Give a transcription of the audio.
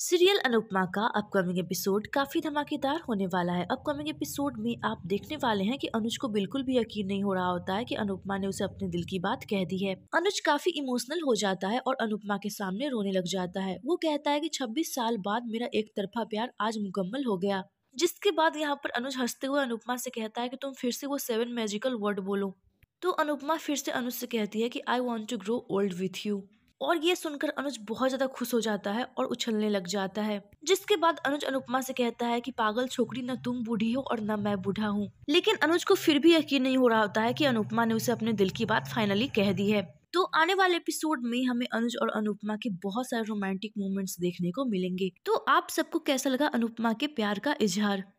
serial Anupama का upcoming episode काफ़ी धमाकेदार होने वाला है अपकमिंग एपिसोड में आप देखने वाले हैं कि अनुज को बिल्कुल भी यकीन नहीं हो रहा होता है कि अनुपमा ने उसे अपने दिल की बात कह दी है अनुज काफ़ी इमोशनल हो जाता है और अनुपमा के सामने रोने लग जाता है वो कहता है कि 26 साल बाद मेरा एक तरफा प्यार आज मुकम्मल हो गया जिसके बाद यहाँ पर अनुज हंसते हुए अनुपमा से कहता है कि तुम फिर से वो सेवन मैजिकल वर्ड बोलो तो अनुपमा फिर से अनुज से कहती है कि I want to grow old with you और ये सुनकर अनुज बहुत ज़्यादा खुश हो जाता है और उछलने लग जाता है जिसके बाद अनुज अनुपमा से कहता है कि पागल छोकरी न तुम बूढ़ी हो और न मैं बूढ़ा हूँ लेकिन अनुज को फिर भी यकीन नहीं हो रहा होता है कि अनुपमा ने उसे अपने दिल की बात फाइनली कह दी है तो आने वाले एपिसोड में हमें अनुज और अनुपमा के बहुत सारे रोमांटिक मोमेंट्स देखने को मिलेंगे तो आप सबको कैसा लगा अनुपमा के प्यार का इजहार